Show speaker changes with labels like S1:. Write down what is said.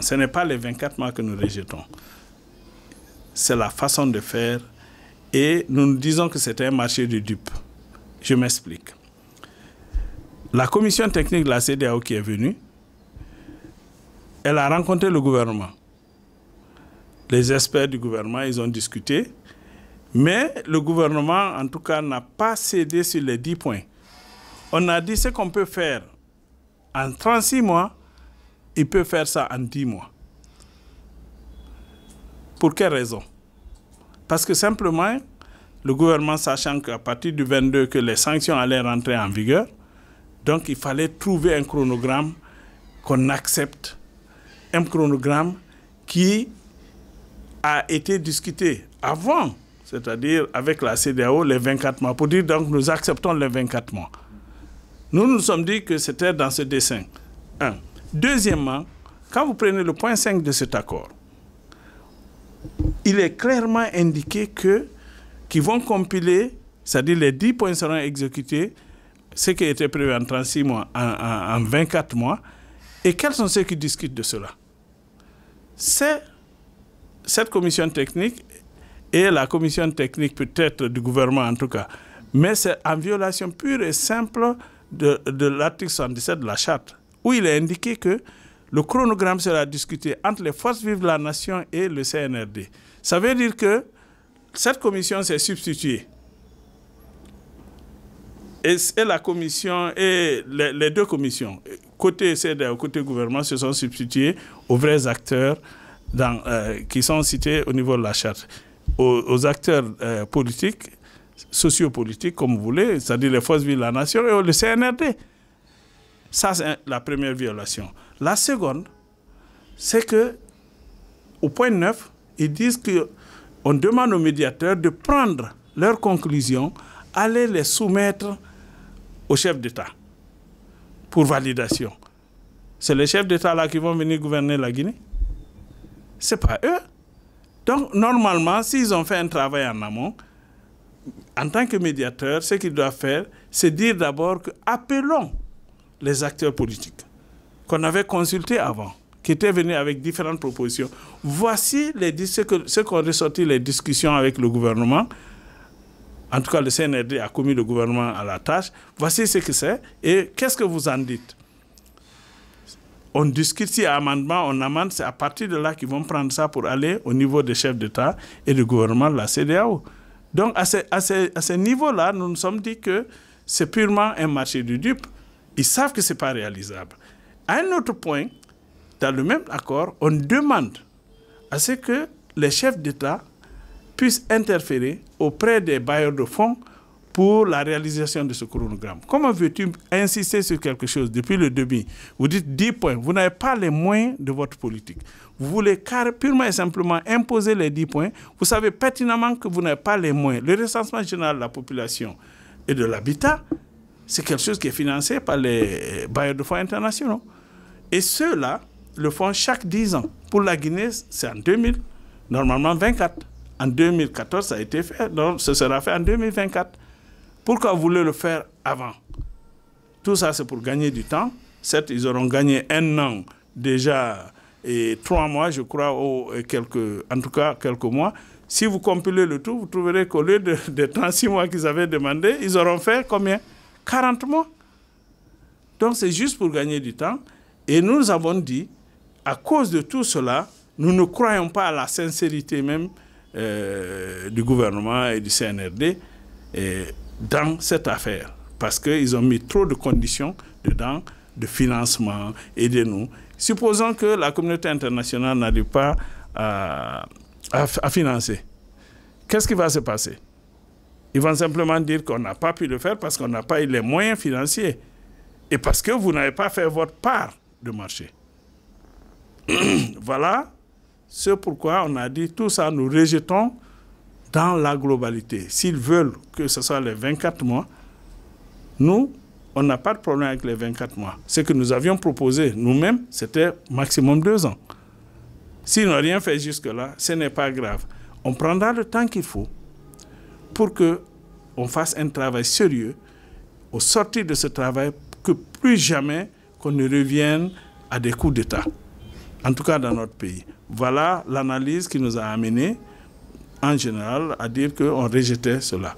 S1: Ce n'est pas les 24 mois que nous rejetons, c'est la façon de faire et nous nous disons que c'était un marché de dupes. Je m'explique. La commission technique de la CDAO qui est venue, elle a rencontré le gouvernement. Les experts du gouvernement, ils ont discuté, mais le gouvernement, en tout cas, n'a pas cédé sur les 10 points. On a dit ce qu'on peut faire en 36 mois, il peut faire ça en 10 mois. Pour quelle raison Parce que simplement, le gouvernement, sachant qu'à partir du 22, que les sanctions allaient rentrer en vigueur, donc il fallait trouver un chronogramme qu'on accepte, un chronogramme qui a été discuté avant, c'est-à-dire avec la CDAO, les 24 mois, pour dire donc nous acceptons les 24 mois. Nous nous sommes dit que c'était dans ce dessin. Un, Deuxièmement, quand vous prenez le point 5 de cet accord, il est clairement indiqué que qu'ils vont compiler, c'est-à-dire les 10 points seront exécutés, ce qui était prévu en 36 mois, en, 24 mois, et quels sont ceux qui discutent de cela C'est cette commission technique et la commission technique peut-être du gouvernement en tout cas, mais c'est en violation pure et simple de, de l'article 77 de la charte où il est indiqué que le chronogramme sera discuté entre les forces vives de la nation et le CNRD. Ça veut dire que cette commission s'est substituée. Et, la commission et les, deux commissions, côté CDA, côté gouvernement, se sont substituées aux vrais acteurs euh, qui sont cités au niveau de la charte, aux, acteurs euh, politiques, sociopolitiques, comme vous voulez, c'est-à-dire les forces vives de la nation et le CNRD. Ça, c'est la première violation. La seconde, c'est que, au point 9, ils disent qu'on demande aux médiateurs de prendre leurs conclusions, aller les soumettre au chef d'État pour validation. C'est les chefs d'État là qui vont venir gouverner la Guinée. C'est pas eux. Donc normalement, s'ils ont fait un travail en amont, en tant que médiateur, ce qu'ils doivent faire, c'est dire d'abord que appelons les acteurs politiques qu'on avait consultés avant, qui étaient venus avec différentes propositions. Voici les, ce qu'ont ressorti les discussions avec le gouvernement. En tout cas, le CNRD a commis le gouvernement à la tâche. Voici ce que c'est et qu'est-ce que vous en dites on discute si amendement, on amende, c'est à partir de là qu'ils vont prendre ça pour aller au niveau des chefs d'État et du gouvernement de la CDAO. Donc à ce, à ce niveau-là, nous nous sommes dit que c'est purement un marché du dupe. Ils savent que ce n'est pas réalisable. Un autre point, dans le même accord, on demande à ce que les chefs d'État puissent interférer auprès des bailleurs de fonds pour la réalisation de ce chronogramme. Comment veux-tu insister sur quelque chose depuis le début Vous dites 10 points, vous n'avez pas les moyens de votre politique. Vous voulez purement et simplement imposer les 10 points. Vous savez pertinemment que vous n'avez pas les moyens. Le recensement général de la population et de l'habitat, c'est quelque chose qui est financé par les euh, bailleurs de fonds internationaux. Et ceux-là le font chaque 10 ans. Pour la Guinée, c'est en 2000, normalement 24. En 2014, ça a été fait, donc ce sera fait en 2024. Pourquoi vous voulez le faire avant Tout ça, c'est pour gagner du temps. Certes, ils auront gagné un an déjà et trois mois, je crois, ou quelques, en tout cas quelques mois. Si vous compilez le tout, vous trouverez qu'au lieu des 36 mois qu'ils avaient demandé, ils auront fait combien 40 mois. Donc c'est juste pour gagner du temps. Et nous avons dit, à cause de tout cela, nous ne croyons pas à la sincérité même euh, du gouvernement et du CNRD euh, dans cette affaire. Parce qu'ils ont mis trop de conditions dedans, de financement, aidez-nous. Supposons que la communauté internationale n'arrive pas à financer. Qu'est-ce qui va se passer ils vont simplement dire qu'on n'a pas pu le faire parce qu'on n'a pas eu les moyens financiers et parce que vous n'avez pas fait votre part de marché. voilà ce pourquoi on a dit tout ça, nous rejetons dans la globalité. S'ils veulent que ce soit les 24 mois, nous, on n'a pas de problème avec les 24 mois. Ce que nous avions proposé nous-mêmes, c'était maximum deux ans. S'ils n'ont rien fait jusque-là, ce n'est pas grave. On prendra le temps qu'il faut pour que on fasse un travail sérieux au sortir de ce travail que plus jamais qu'on ne revienne à des coups d'État, en tout cas dans notre pays. Voilà l'analyse qui nous a amenés en général à dire qu'on rejetait cela.